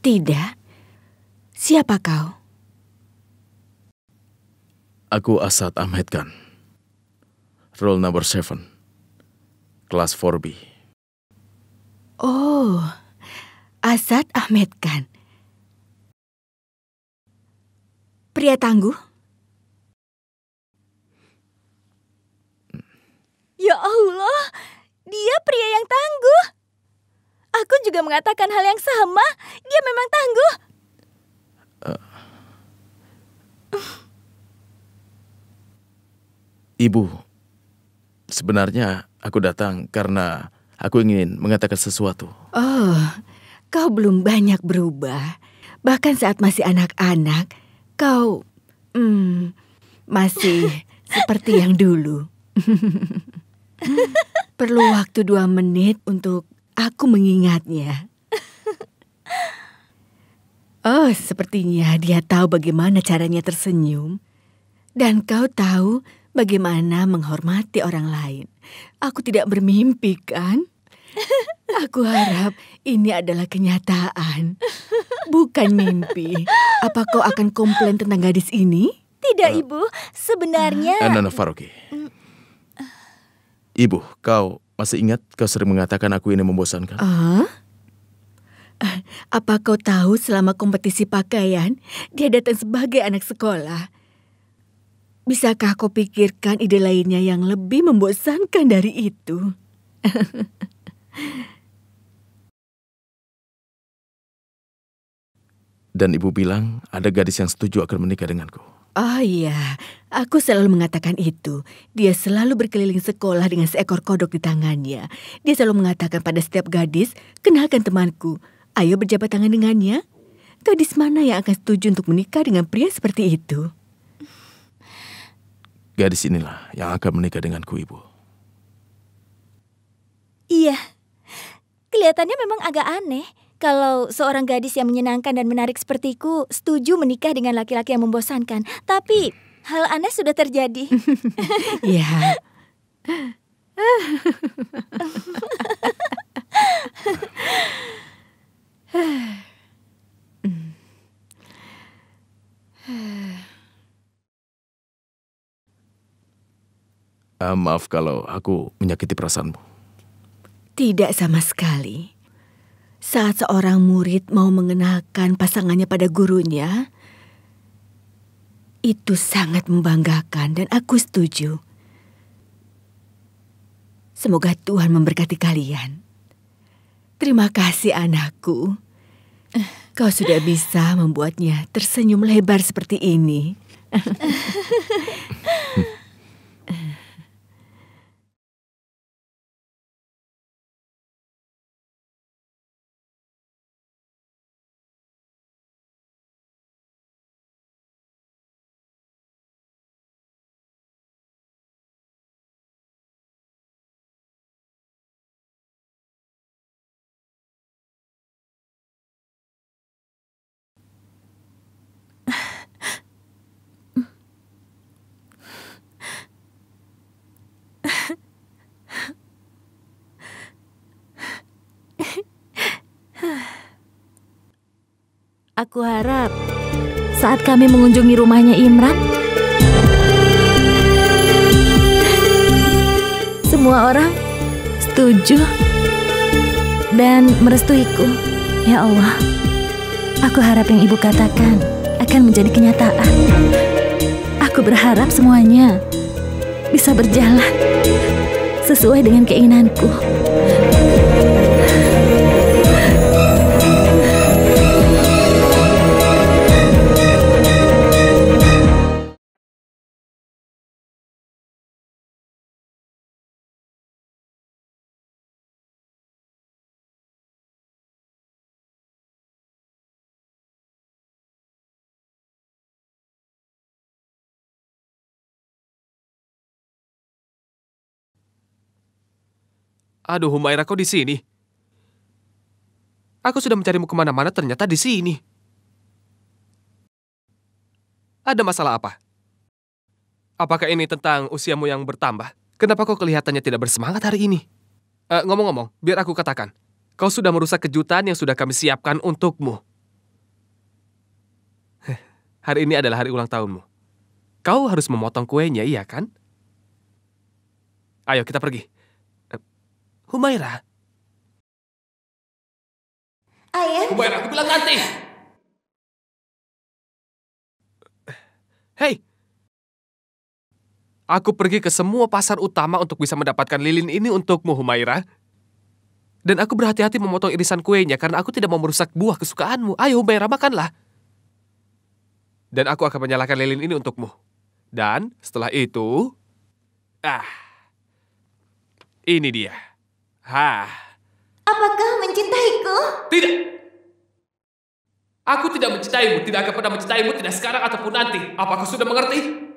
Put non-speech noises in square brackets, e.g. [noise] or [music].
Tidak. Siapa kau? Aku Asad Ahmed Khan. Roll number 7. Kelas 4B. Oh, Asad Ahmed Khan. Pria tangguh? Hmm. Ya Allah, dia pria yang tangguh. Aku juga mengatakan hal yang sama. Dia memang tangguh. Uh. Ibu, sebenarnya aku datang karena aku ingin mengatakan sesuatu. Oh, kau belum banyak berubah. Bahkan saat masih anak-anak, kau hmm, masih [laughs] seperti yang dulu. [laughs] Hmm, perlu waktu dua menit untuk aku mengingatnya. oh, sepertinya dia tahu bagaimana caranya tersenyum. Dan kau tahu bagaimana menghormati orang lain. Aku tidak bermimpi, kan? Aku harap ini adalah kenyataan, bukan mimpi. Apa kau akan komplain tentang gadis ini? Tidak, uh, Ibu. Sebenarnya... Eh, Nana Faruqi. Ibu, kau masih ingat kau sering mengatakan aku ini membosankan? Uh, apa kau tahu selama kompetisi pakaian, dia datang sebagai anak sekolah? Bisakah kau pikirkan ide lainnya yang lebih membosankan dari itu? [laughs] Dan ibu bilang ada gadis yang setuju akan menikah denganku. Oh iya, aku selalu mengatakan itu. Dia selalu berkeliling sekolah dengan seekor kodok di tangannya. Dia selalu mengatakan pada setiap gadis, kenalkan temanku, ayo berjabat tangan dengannya. Gadis mana yang akan setuju untuk menikah dengan pria seperti itu? Gadis inilah yang akan menikah denganku, Ibu. Iya, kelihatannya memang agak aneh. Kalau seorang gadis yang menyenangkan dan menarik sepertiku setuju menikah dengan laki-laki yang membosankan, tapi hal aneh sudah terjadi. [laughs] Iya. Uh, maaf kalau aku menyakiti perasaanmu. Tidak sama sekali. Saat seorang murid mau mengenalkan pasangannya pada gurunya, itu sangat membanggakan dan aku setuju. Semoga Tuhan memberkati kalian. Terima kasih anakku. Kau sudah bisa membuatnya tersenyum lebar seperti ini. [laughs] Aku harap saat kami mengunjungi rumahnya Imran, semua orang setuju dan merestuiku. Ya Allah, aku harap yang ibu katakan akan menjadi kenyataan. Aku berharap semuanya bisa berjalan sesuai dengan keinginanku. Aduh, Humaira kau di sini? Aku sudah mencarimu kemana-mana, ternyata di sini. Ada masalah apa? Apakah ini tentang usiamu yang bertambah? Kenapa kau kelihatannya tidak bersemangat hari ini? Eh, ngomong-ngomong, uh, biar aku katakan. Kau sudah merusak kejutan yang sudah kami siapkan untukmu. hari ini adalah hari ulang tahunmu. Kau harus memotong kuenya, iya kan? Ayo, kita pergi. Humaira. Ayah. Humaira, aku bilang nanti. Hei. Aku pergi ke semua pasar utama untuk bisa mendapatkan lilin ini untukmu, Humaira. Dan aku berhati-hati memotong irisan kuenya karena aku tidak mau merusak buah kesukaanmu. Ayo, Humaira, makanlah. Dan aku akan menyalakan lilin ini untukmu. Dan setelah itu... Ah, ini dia. Hah. Apakah mencintaiku? Tidak. Aku tidak mencintaimu, tidak akan pernah mencintaimu, tidak sekarang ataupun nanti. Apakah sudah mengerti?